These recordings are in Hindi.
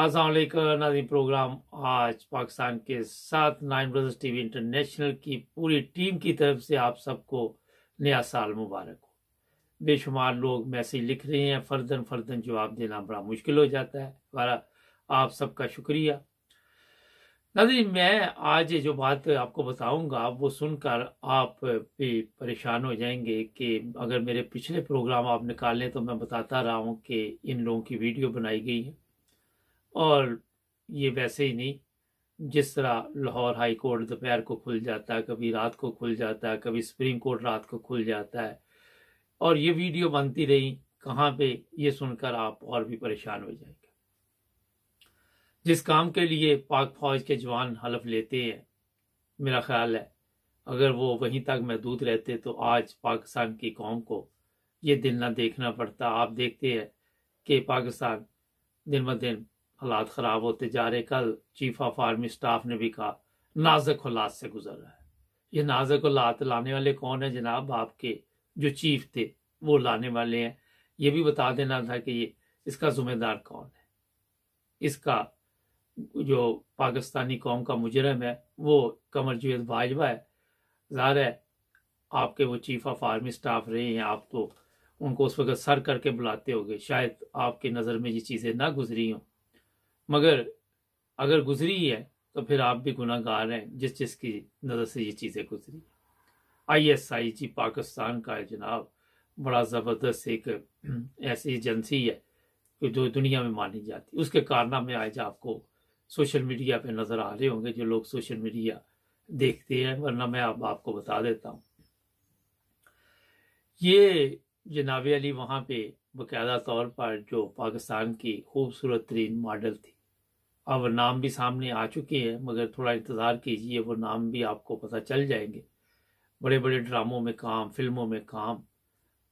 अस्सलाम नाजी प्रोग्राम आज पाकिस्तान के साथ नाइन ब्रदर्स टीवी इंटरनेशनल की पूरी टीम की तरफ से आप सबको नया साल मुबारक हो बेशुमार लोग मैसेज लिख रहे हैं फर्दन फर्दन जवाब देना बड़ा मुश्किल हो जाता है बारा आप सबका शुक्रिया नाजी मैं आज जो बात आपको बताऊंगा वो सुनकर आप भी परेशान हो जाएंगे कि अगर मेरे पिछले प्रोग्राम आप निकालें तो मैं बताता रहा हूँ कि इन लोगों की वीडियो बनाई गई है और ये वैसे ही नहीं जिस तरह लाहौर हाई कोर्ट दोपहर को खुल जाता है कभी रात को खुल जाता है कभी सुप्रीम कोर्ट रात को खुल जाता है और ये वीडियो बनती रही कहाँ पे ये सुनकर आप और भी परेशान हो जाएगा जिस काम के लिए पाक फौज के जवान हलफ लेते हैं मेरा ख्याल है अगर वो वहीं तक महदूद रहते तो आज पाकिस्तान की कौम को ये दिन ना देखना पड़ता आप देखते हैं कि पाकिस्तान दिन ब दिन हालात खराब होते जा रहे कल चीफ ऑफ आर्मी स्टाफ ने भी कहा नाजुक हालात से गुजर रहा है ये नाजुक हालात लाने वाले कौन है जनाब आपके जो चीफ थे वो लाने वाले हैं ये भी बता देना था कि ये इसका जुम्मेदार कौन है इसका जो पाकिस्तानी कौम का मुजरम है वो कमर जुवेद बाजवा है ज़ाहिर है आपके वो चीफ ऑफ आर्मी स्टाफ रहे हैं आप तो उनको उस वक्त सर करके बुलाते होगे शायद आपकी नज़र में ये चीज़ें ना गुजरी हों मगर अगर गुजरी है तो फिर आप भी गुनागार हैं जिस जिसकी नज़र से ये चीज़ें गुजरी आई एस आई जी पाकिस्तान का है जनाब बड़ा ज़बरदस्त एक ऐसी एजेंसी है कि जो दुनिया में मानी जाती उसके कारनामे आज आपको सोशल मीडिया पे नज़र आ रहे होंगे जो लोग सोशल मीडिया देखते हैं वरना मैं अब आप, आपको बता देता हूँ ये जनाब अली वहाँ पे बकायदा तौर पर जो पाकिस्तान की खूबसूरत तरीन मॉडल थी अब नाम भी सामने आ चुके हैं मगर थोड़ा इंतज़ार कीजिए वो नाम भी आपको पता चल जाएंगे बड़े बड़े ड्रामों में काम फिल्मों में काम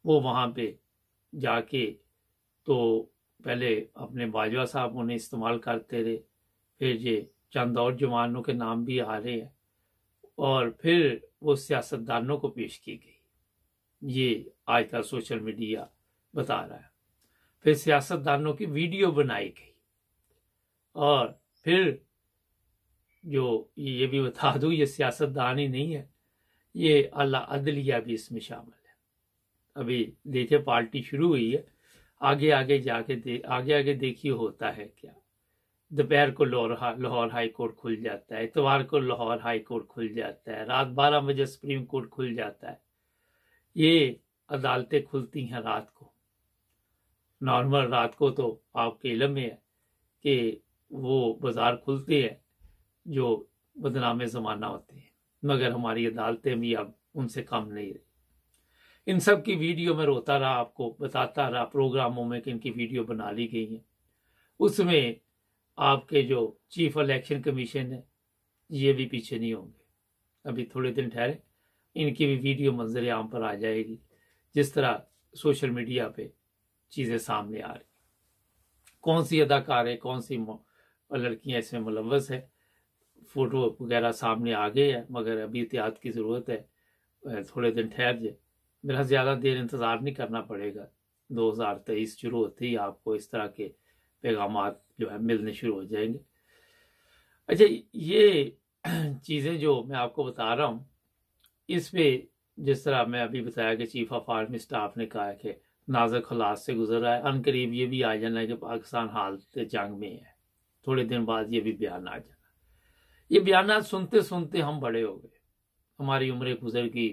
वो वहाँ पे जाके तो पहले अपने बाजवा साहब उन्हें इस्तेमाल करते रहे फिर ये चंद और जवानों के नाम भी आ रहे हैं और फिर वो सियासतदानों को पेश की गई ये आज तक सोशल मीडिया बता रहा है फिर सियासतदानों की वीडियो बनाई गई और फिर जो ये भी बता दूं ये सियासतदान ही नहीं है ये अल्लाह अदलिया भी इसमें शामिल है अभी देखिए पार्टी शुरू हुई है आगे आगे जाके दे आगे आगे देखिए होता है क्या दोपहर को लाहौर लाहौर हाई कोर्ट खुल जाता है इतवार को लाहौर हाई कोर्ट खुल जाता है रात बारह बजे सुप्रीम कोर्ट खुल जाता है ये अदालतें खुलती हैं रात को नॉर्मल रात को तो आपके इलम में है कि वो बाजार खुलती है जो बदनाम जमाना होते हैं मगर हमारी अदालतें भी अब उनसे कम नहीं रही इन सब की वीडियो में रोता रहा आपको बताता रहा प्रोग्रामों में कि इनकी वीडियो बना ली गई है उसमें आपके जो चीफ इलेक्शन कमीशन है ये भी पीछे नहीं होंगे अभी थोड़े दिन ठहरे इनकी भी वीडियो मंजर आम पर आ जाएगी जिस तरह सोशल मीडिया पे चीज़ें सामने आ रही कौन सी अदाकार है कौन सी और लड़कियां इसमें मुलवस है फ़ोटो वगैरह सामने आ गए हैं मगर अभी एहतियात की ज़रूरत है थोड़े दिन ठहर जाए मेरा ज़्यादा देर इंतज़ार नहीं करना पड़ेगा 2023 शुरू होते ही आपको इस तरह के पैगाम जो है मिलने शुरू हो जाएंगे अच्छा ये चीज़ें जो मैं आपको बता रहा हूँ इस पर जिस तरह मैं अभी बताया कि चीफ ऑफ आर्मी स्टाफ ने कहा कि नाजक हालात से गुजर रहा है अनकरीब ये भी आ जाना है कि पाकिस्तान हालत जंग में है थोड़े दिन बाद ये भी बयान आ जाना ये बयान सुनते सुनते हम बड़े हो गए हमारी उम्रें गुजर गई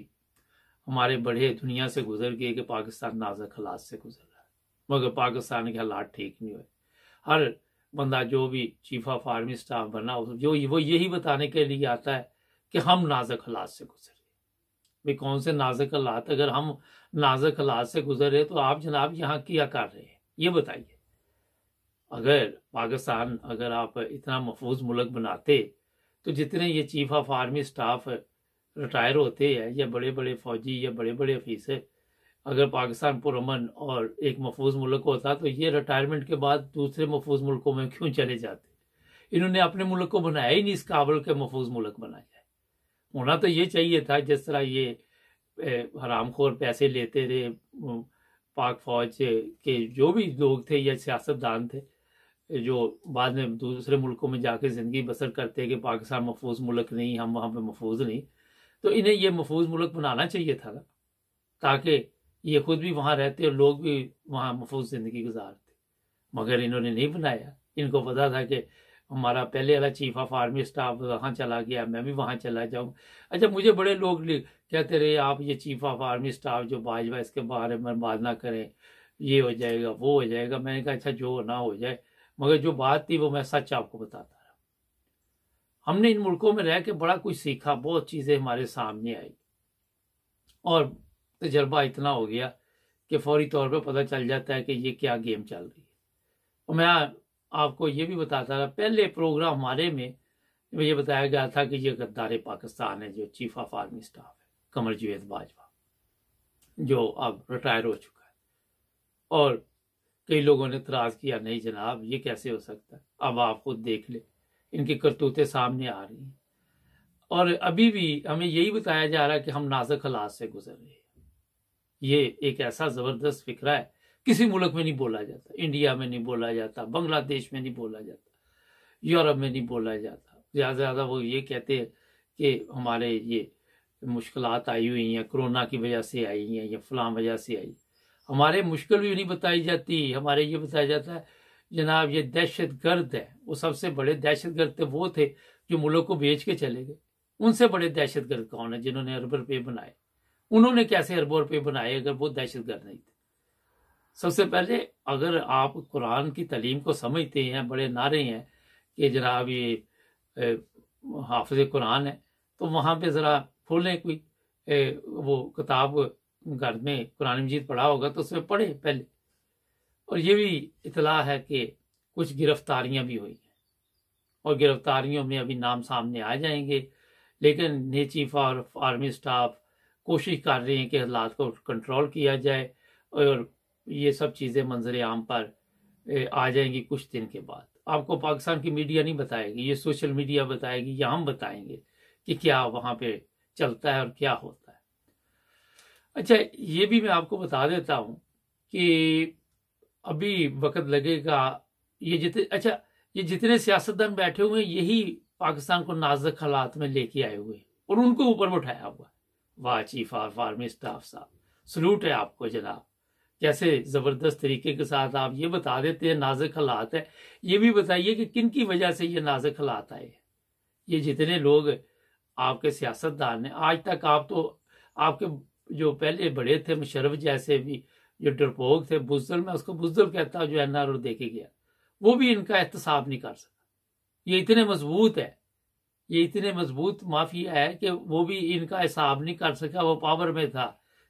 हमारे बड़े दुनिया से गुजर गए कि पाकिस्तान नाजक हालात से गुजर रहा है मगर पाकिस्तान के हालात ठीक नहीं हुए हर बंदा जो भी चीफ ऑफ आर्मी स्टाफ बना जो वो यही बताने के लिए आता है कि हम नाजक हालात से गुजर रहे भाई कौन से नाजक हालात अगर हम नाजक हालात से गुजर रहे तो आप जनाब यहाँ क्या कर रहे हैं ये बताइए अगर पाकिस्तान अगर आप इतना महफूज मुल्क बनाते तो जितने ये chief of army staff retire होते हैं या बड़े बड़े फौजी या बड़े बड़े अफीसर अगर पाकिस्तान पुरमन और एक महफूज मुल्क होता तो ये रिटायरमेंट के बाद दूसरे महफूज मुल्कों में क्यों चले जाते इन्होंने अपने मुल्क को बनाया ही नहीं इस काबल के महफूज मुल्क बनाया है होना तो ये चाहिए था जिस तरह ये हरामखोर पैसे लेते रहे पाक फौज के जो भी लोग थे या सियासतदान थे जो बाद में दूसरे मुल्कों में जाके ज़िंदगी बसर करते हैं कि पाकिस्तान महफूज मुल्क नहीं हम वहां पर महफूज नहीं तो इन्हें ये महफूज मुल्क बनाना चाहिए था ताकि ये खुद भी वहां रहते और लोग भी वहाँ महफूज ज़िंदगी गुजारते मगर इन्होंने नहीं बनाया इनको पता था कि हमारा पहले वाला चीफ ऑफ आर्मी स्टाफ वहाँ चला गया मैं भी वहां चला जाऊँ अच्छा मुझे बड़े लोग कहते रहे आप ये चीफ ऑफ आर्मी स्टाफ जो भाजपा इसके बारे में बात ना करें ये हो जाएगा वो हो जाएगा मैंने कहा अच्छा जो ना हो जाए मगर जो बात थी वो मैं सच आपको बताता रहा हमने इन मुल्कों में रह के बड़ा कुछ सीखा बहुत चीज़ें हमारे सामने आई और तजर्बा इतना हो गया कि फौरी तौर पर पता चल जाता है कि ये क्या गेम चल रही है और मैं आपको ये भी बताता था पहले प्रोग्राम हमारे में ये बताया गया था कि ये गद्दार पाकिस्तान है जो चीफ ऑफ आर्मी स्टाफ है कमर जुवेद बाजवा जो अब रिटायर हो चुका है और कई लोगों ने इतराज किया नहीं जनाब ये कैसे हो सकता है अब आप खुद देख ले इनकी करतूतें सामने आ रही हैं और अभी भी हमें यही बताया जा रहा है कि हम नाजुक हालात से गुजर रहे हैं ये एक ऐसा जबरदस्त फिक्रा है किसी मुल्क में नहीं बोला जाता इंडिया में नहीं बोला जाता बांग्लादेश में नहीं बोला जाता यूरोप में नहीं बोला जाता ज़्यादा से ज़्यादा वो ये कहते हैं कि हमारे ये मुश्किल आई हुई हैं कोरोना की वजह से आई हैं या फलां वजह से आई हमारे मुश्किल भी नहीं बताई जाती हमारे ये बताया जाता है जनाब ये दहशत गर्द है वो सबसे बड़े दहशत गर्द थे तो वो थे जो मुल्क को बेच के चले गए उनसे बड़े दहशत गर्द कौन है जिन्होंने अरबों रुपये बनाए उन्होंने कैसे अरबों रुपये बनाए अगर वो दहशत गर्द नहीं थे सबसे पहले अगर आप कुरान की तलीम को समझते हैं बड़े नारे हैं कि जनाब ये हाफज कुरान है तो वहाँ पे ज़रा खोलें कोई ए, वो किताब घर में कुरान मजीद पढ़ा होगा तो उसमें पढ़े पहले और ये भी इतला है कि कुछ गिरफ्तारियां भी हुई हैं और गिरफ्तारियों में अभी नाम सामने आ जाएंगे लेकिन चीफ और आर्मी स्टाफ कोशिश कर रहे हैं कि हालात को कंट्रोल किया जाए और ये सब चीज़ें मंजर आम पर आ जाएंगी कुछ दिन के बाद आपको पाकिस्तान की मीडिया नहीं बताएगी ये सोशल मीडिया बताएगी या हम बताएंगे कि क्या वहाँ पे चलता है और क्या होता है अच्छा ये भी मैं आपको बता देता हूँ कि अभी वक्त लगेगा ये जितने अच्छा ये जितने सियासतदान बैठे हुए यही पाकिस्तान को नाजुक हालात में लेके आए हुए और उनको ऊपर उठाया हुआ वाह चीफ ऑफ आर्मी स्टाफ साहब सलूट है आपको जनाब जैसे जबरदस्त तरीके के साथ आप ये बता देते हैं नाजुक हालात है ये भी बताइए कि किन की वजह से ये नाजुक हालात आए ये जितने लोग आपके सियासतदान हैं आज तक आप तो आपके जो पहले बड़े थे मुशरफ जैसे भी जो डरपोक थे बुजदल मैं उसको बुजदल कहता जो एन आर ओ देखे गया वो भी इनका एहतसाब नहीं कर सका ये इतने मजबूत है ये इतने मजबूत माफिया है कि वो भी इनका हिसाब नहीं कर सका वो पावर में था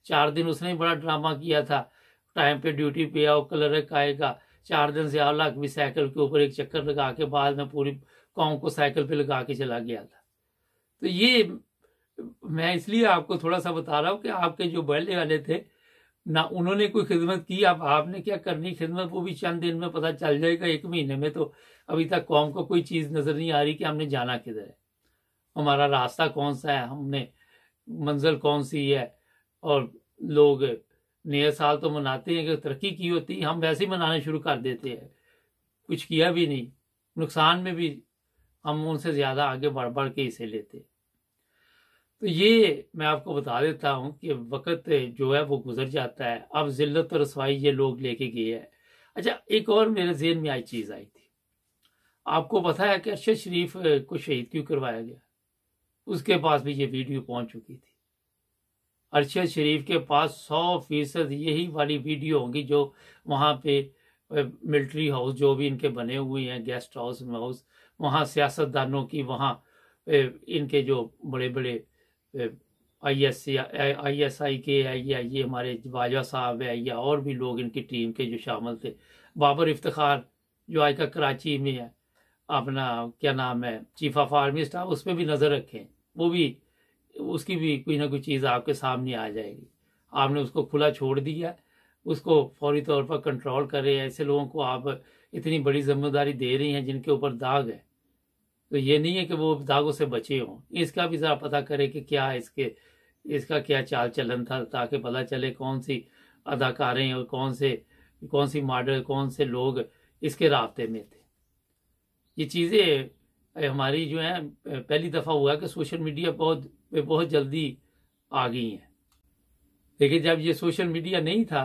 चार दिन उसने बड़ा ड्रामा किया था टाइम पे ड्यूटी पे आओ क्लर्क आएगा चार दिन से अलग भी साइकिल के ऊपर एक चक्कर लगा के बाद में पूरी कौम को साइकिल पे लगा के चला गया था तो ये मैं इसलिए आपको थोड़ा सा बता रहा हूँ कि आपके जो बैले वाले थे ना उन्होंने कोई खिदमत की अब आप आपने क्या करनी खिदमत वो भी चंद दिन में पता चल जाएगा एक महीने में तो अभी तक कौम को कोई चीज़ नज़र नहीं आ रही कि हमने जाना किधर है हमारा रास्ता कौन सा है हमने मंजिल कौन सी है और लोग नए साल तो मनाते हैं कि तरक्की की होती हम वैसे ही मनाने शुरू कर देते हैं कुछ किया भी नहीं नुकसान में भी हम उनसे ज़्यादा आगे बढ़ बढ़ के इसे लेते हैं तो ये मैं आपको बता देता हूँ कि वक़्त जो है वो गुजर जाता है अब जिल्लत और रसवाई ये लोग लेके गए हैं अच्छा एक और मेरे जेन में आई चीज़ आई थी आपको पता है कि अरशद शरीफ को शहीद क्यों करवाया गया उसके पास भी ये वीडियो पहुंच चुकी थी अरशद शरीफ के पास सौ फीसद यही वाली वीडियो होगी जो वहाँ पे मिलिट्री हाउस जो भी इनके बने हुए हैं गेस्ट हाउस हाउस वहाँ सियासतदानों की वहाँ इनके जो बड़े बड़े I S I S I के है या ये हमारे बाजवा साहब है या और भी लोग इनकी टीम के जो शामिल थे बाबर इफ्तार जो आज का कराची में है अपना क्या नाम है चीफ ऑफ आर्मी स्टाफ उस पर भी नज़र रखें वो भी उसकी भी कोई ना कोई चीज़ आपके सामने आ जाएगी आपने उसको खुला छोड़ दिया उसको फौरी तौर पर कंट्रोल करें ऐसे लोगों को आप इतनी बड़ी जिम्मेदारी दे रही हैं जिनके ऊपर दाग है तो ये नहीं है कि वो दागों से बचे हों इसका भी जरा पता करे कि क्या इसके इसका क्या चाल चलन था ताकि पता चले कौन सी अदाकारें और कौन से कौन सी मॉडल कौन से लोग इसके रबते में थे ये चीज़ें हमारी जो है पहली दफ़ा हुआ कि सोशल मीडिया बहुत बहुत जल्दी आ गई हैं लेकिन जब ये सोशल मीडिया नहीं था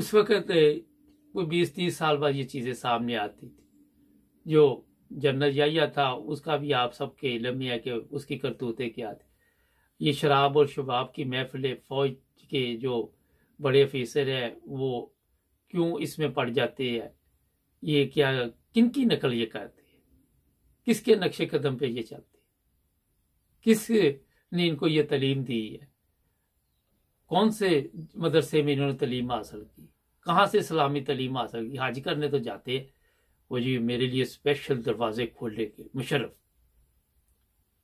उस वक़्त कोई बीस तीस साल बाद ये चीज़ें सामने आती थी जो जनरल जाइया था उसका भी आप सबके इलम है कि उसकी करतूतें क्या थी ये शराब और शबाब की महफिल फौज के जो बड़े अफिसर हैं वो क्यों इसमें पड़ जाते हैं ये क्या किन की नकल ये करते हैं किसके नक्शे कदम पे ये चलते किस ने इनको ये तलीम दी है कौन से मदरसे में इन्होंने तलीम हासिल की कहाँ से इस्लामी तलीम हासिल की हाजिकर ने तो जाते हैं वो जी मेरे लिए स्पेशल दरवाजे खोलने के मुशरफ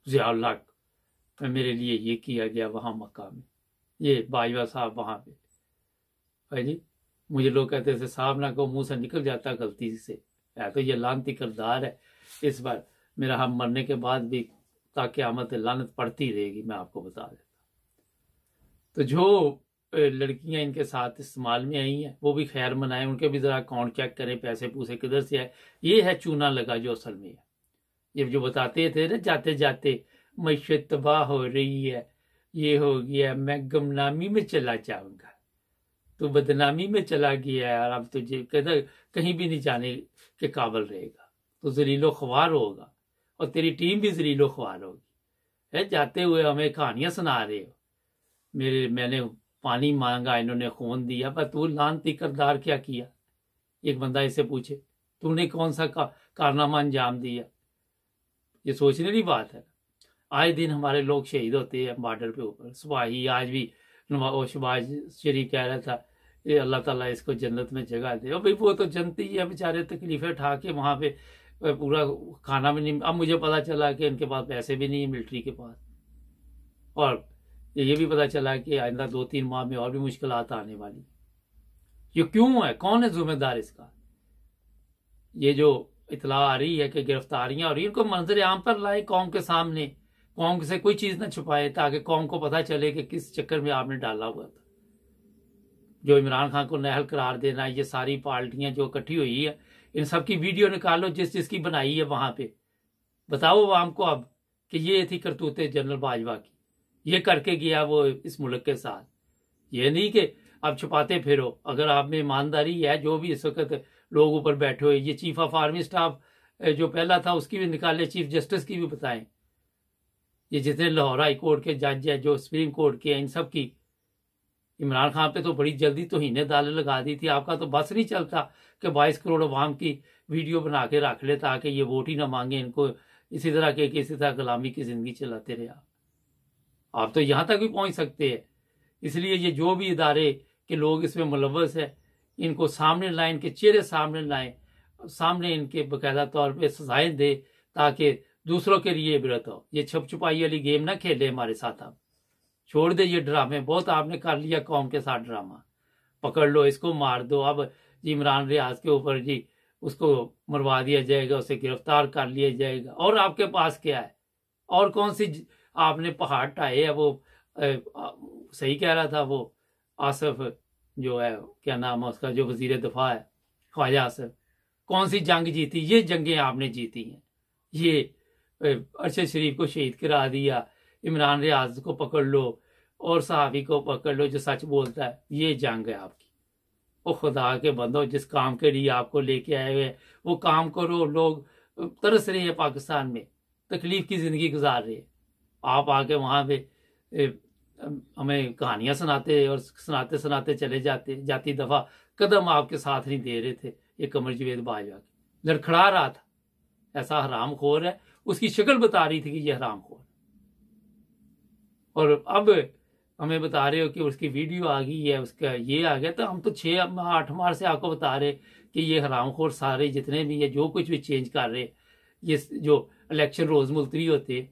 ज़ियालाक में मेरे लिए ये किया गया वहाँ मक्का में ये बाजवा साहब वहाँ पे भाई जी मुझे लोग कहते थे साहब ना को मुंह से निकल जाता गलती से या तो ये लानती करदार है इस बार मेरा हम मरने के बाद भी ताकि आमद लानत पड़ती रहेगी मैं आपको बता देता तो जो लड़कियां इनके साथ इस्तेमाल में आई हैं वो भी खैर मनाए उनके भी जरा अकाउंट चेक करें पैसे पूसे किधर से आए ये है चूना लगा जो असल में है ये जो बताते थे ना जाते जाते मैशत तबाह हो रही है ये हो गया मैं गमनामी में चला जाऊंगा तो बदनामी में चला गया यार अब तुझे कहते कहीं भी नहीं जाने के काबल रहेगा तो जरीलो खबार होगा और तेरी टीम भी जरीलो खबार होगी है जाते हुए हमें कहानियां सुना रहे हो मेरे मैंने पानी मांगा इन्होंने खून दिया पर तू लानती करदार क्या किया एक बंदा इसे पूछे तूने कौन सा का, कारनामा अंजाम दिया ये सोचने की बात है आए दिन हमारे लोग शहीद होते हैं बॉर्डर पे ऊपर सुबाही आज भी शबाज शरीफ कह रहा था ये अल्लाह ताला इसको जन्नत में जगह दे और भाई वो तो जनती ही है बेचारे तकलीफें उठा के वहाँ पे पूरा खाना भी नहीं अब मुझे पता चला कि इनके पास पैसे भी नहीं है मिलिट्री के पास और या ये भी पता चला कि आइंदा दो तीन माह में और भी मुश्किल आने वाली ये क्यों है कौन है जिम्मेदार इसका ये जो इतला आ रही है कि गिरफ्तारियां और इनको मंजर आम पर लाए कौम के सामने कौम से कोई चीज ना छुपाए ताकि कौम को पता चले कि किस चक्कर में आपने डाला हुआ था जो इमरान खान को नहल करार देना ये सारी पार्टियां जो इकट्ठी हुई है इन सब की वीडियो निकालो जिस जिसकी बनाई है वहां पे बताओ आम को अब कि ये थी करतूते जनरल बाजवा की ये करके गया वो इस मुल्क के साथ ये नहीं कि आप छुपाते फिरो अगर आप में ईमानदारी है जो भी इस वक्त लोग ऊपर बैठे हुए ये चीफ ऑफ आर्मी स्टाफ जो पहला था उसकी भी निकाले चीफ जस्टिस की भी बताएं ये जितने लाहौर हाई कोर्ट के जज है जो सुप्रीम कोर्ट के हैं इन सब की इमरान खान पे तो बड़ी जल्दी तो हीने दाले लगा दी थी आपका तो बस नहीं चलता कि बाईस करोड़ अवाम की वीडियो बना के रख ले ताकि ये वोट ही ना मांगे इनको इसी तरह के इसी तरह गुलामी की जिंदगी चलाते रहे आप आप तो यहाँ तक भी पहुँच सकते हैं इसलिए ये जो भी इदारे के लोग इसमें मुलवस है इनको सामने लाए इनके चेहरे सामने लाए सामने इनके बाकायदा तौर पर सजाएं दे ताकि दूसरों के लिए इबरत हो ये छुप छुपाई वाली गेम ना खेले हमारे साथ आप छोड़ दे ये ड्रामे बहुत आपने कर लिया कौम के साथ ड्रामा पकड़ लो इसको मार दो अब जी इमरान रियाज के ऊपर जी उसको मरवा दिया जाएगा उसे गिरफ्तार कर लिया जाएगा और आपके पास क्या है और कौन सी आपने पहाड़ ढाए है वो सही कह रहा था वो आसफ जो है क्या नाम है उसका जो वजीर दफा है ख्वाजा आसफ कौन सी जंग जीती ये जंगें आपने जीती हैं ये अरशद शरीफ को शहीद करा दिया इमरान रियाज को पकड़ लो और सहाफ़ी को पकड़ लो जो सच बोलता है ये जंग है आपकी वो खुदा के बंदो जिस काम के लिए आपको लेके आए हुए हैं वो काम करो लोग तरस रहे हैं पाकिस्तान में तकलीफ की ज़िंदगी गुजार रहे हैं आप आके वहाँ पे हमें कहानियाँ सुनाते और सुनाते सुनाते चले जाते जाती दफ़ा कदम आपके साथ नहीं दे रहे थे ये कमर जवेद बाजवा की लड़खड़ा रहा था ऐसा हराम खोर है उसकी शक्ल बता रही थी कि ये हराम खोर और अब हमें बता रहे हो कि उसकी वीडियो आ गई है उसका ये आ गया तो हम तो छः आठ मार से आपको बता रहे कि ये हराम खोर सारे जितने भी है जो कुछ भी चेंज कर रहे ये जो इलेक्शन रोज़ मुलतवी होते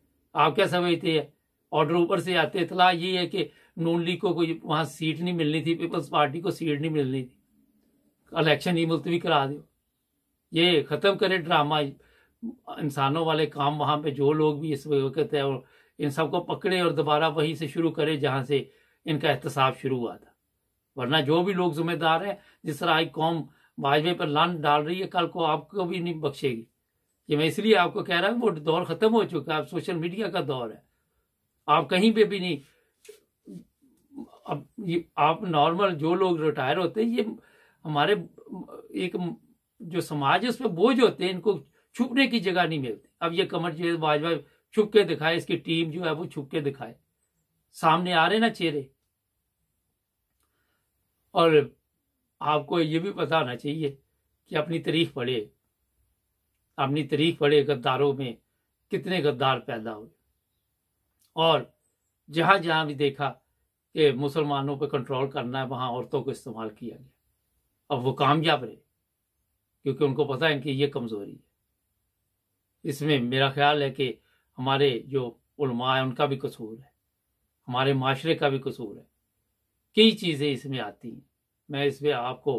आप क्या समझते हैं ऑर्डर ऊपर से आते इतला ये है कि नून लीग को कोई वहां सीट नहीं मिलनी थी पीपल्स पार्टी को सीट नहीं मिलनी थी इलेक्शन ही मुलतवी करा दो ये खत्म करे ड्रामा इंसानों वाले काम वहां पे जो लोग भी इस वक्त है और इन सबको पकड़े और दोबारा वहीं से शुरू करे जहां से इनका एहतसाब शुरू हुआ था वरना जो भी लोग जिम्मेदार है जिस तरह आई कौम भाजपे पर लान डाल रही है कल को आपको भी नहीं बख्शेगी ये मैं इसलिए आपको कह रहा हूँ वो दौर खत्म हो चुका है अब सोशल मीडिया का दौर है आप कहीं पे भी नहीं अब ये आप नॉर्मल जो लोग रिटायर होते हैं ये हमारे एक जो समाज है उस पर बोझ होते हैं इनको छुपने की जगह नहीं मिलती अब ये कमर जो है छुप के दिखाए इसकी टीम जो है वो छुप के दिखाए सामने आ रहे ना चेहरे और आपको ये भी पता चाहिए कि अपनी तारीफ पढ़े अपनी तरीक पड़े गद्दारों में कितने गद्दार पैदा हुए और जहां जहां भी देखा कि मुसलमानों पर कंट्रोल करना है वहां औरतों को इस्तेमाल किया गया अब वो कामयाब रहे क्योंकि उनको पता है कि ये कमज़ोरी है इसमें मेरा ख्याल है कि हमारे जो उलमा है उनका भी कसूर है हमारे माशरे का भी कसूर है कई चीज़ें इसमें आती हैं मैं इसमें आपको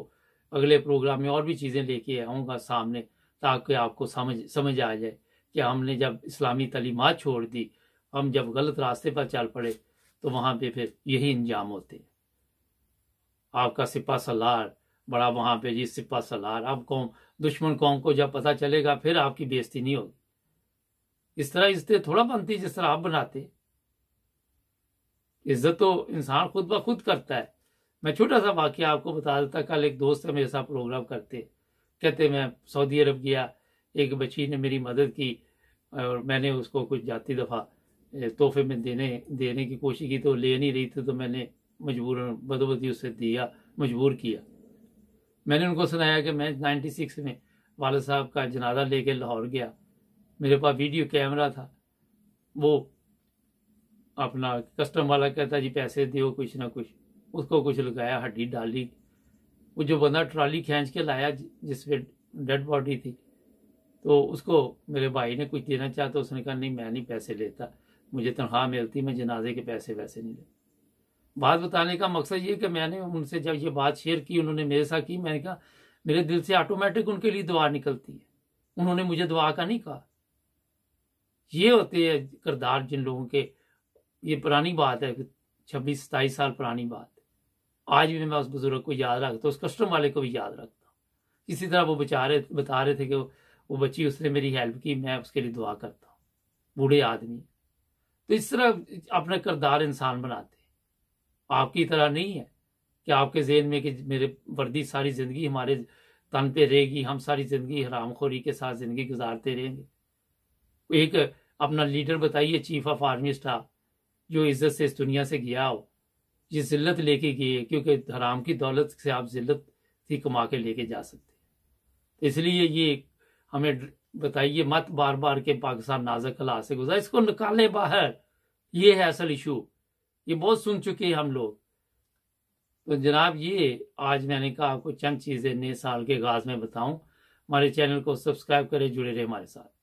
अगले प्रोग्राम में और भी चीज़ें लेके आऊँगा सामने ताकि आपको समझ समझ आ जाए कि हमने जब इस्लामी तलीमत छोड़ दी हम जब गलत रास्ते पर चल पड़े तो वहां पे फिर यही इंजाम होते हैं आपका सिपा सलार बड़ा वहां पे जी सिपा सलार अब कौम दुश्मन कौम को जब पता चलेगा फिर आपकी बेइज्जती नहीं होगी इस तरह इज्जत थोड़ा बनती जिस तरह आप बनाते इज्जत तो इंसान खुद ब खुद करता है मैं छोटा सा वाक्य आपको बता देता कल एक दोस्त है मेरे साथ प्रोग्राम करते हैं कहते मैं सऊदी अरब गया एक बच्ची ने मेरी मदद की और मैंने उसको कुछ जाती दफ़ा तोहफे में देने देने की कोशिश की तो ले नहीं रही थी तो मैंने मजबूर बदोबदी उसे दिया मजबूर किया मैंने उनको सुनाया कि मैं 96 में वालद साहब का जनाजा लेके लाहौर गया मेरे पास वीडियो कैमरा था वो अपना कस्टम वाला कहता जी पैसे दो कुछ ना कुछ उसको कुछ लगाया हड्डी डाली वो जो बंदा ट्रॉली खींच के लाया जिसपे डेड बॉडी थी तो उसको मेरे भाई ने कुछ देना चाहा तो उसने कहा नहीं मैं नहीं पैसे लेता मुझे तनख्वाह मिलती मैं जनाजे के पैसे वैसे नहीं लेता बात बताने का मकसद ये कि मैंने उनसे जब ये बात शेयर की उन्होंने मेरे साथ की मैंने कहा मेरे दिल से ऑटोमेटिक उनके लिए दुआ निकलती है उन्होंने मुझे दुआ का नहीं कहा ये होते हैं किरदार जिन लोगों के ये पुरानी बात है छब्बीस सताईस साल पुरानी बात आज भी मैं उस बुजुर्ग को याद रखता हूँ उस कस्टम वाले को भी याद रखता हूँ इसी तरह वो बचा रहे बता रहे थे कि वो बच्ची उसने मेरी हेल्प की मैं उसके लिए दुआ करता हूँ बूढ़े आदमी तो इस तरह अपना किरदार इंसान बनाते आपकी तरह नहीं है कि आपके जेन में कि मेरे वर्दी सारी जिंदगी हमारे तन पे रहेगी हम सारी जिंदगी हरामखोरी के साथ जिंदगी गुजारते रहेंगे एक अपना लीडर बताइए चीफ ऑफ आर्मी स्टाफ जो इज्जत से इस दुनिया से गया हो ये जिल्लत लेके गए क्योंकि हराम की दौलत से आप जिल्लत ही कमा के लेके जा सकते हैं तो इसलिए ये हमें बताइए मत बार बार के पाकिस्तान नाजक अला से गुजरा इसको निकाले बाहर ये है असल इशू ये बहुत सुन चुके हैं हम लोग तो जनाब ये आज मैंने कहा आपको चंद चीजें नए साल के गाज में बताऊं हमारे चैनल को सब्सक्राइब करें जुड़े रहे हमारे साथ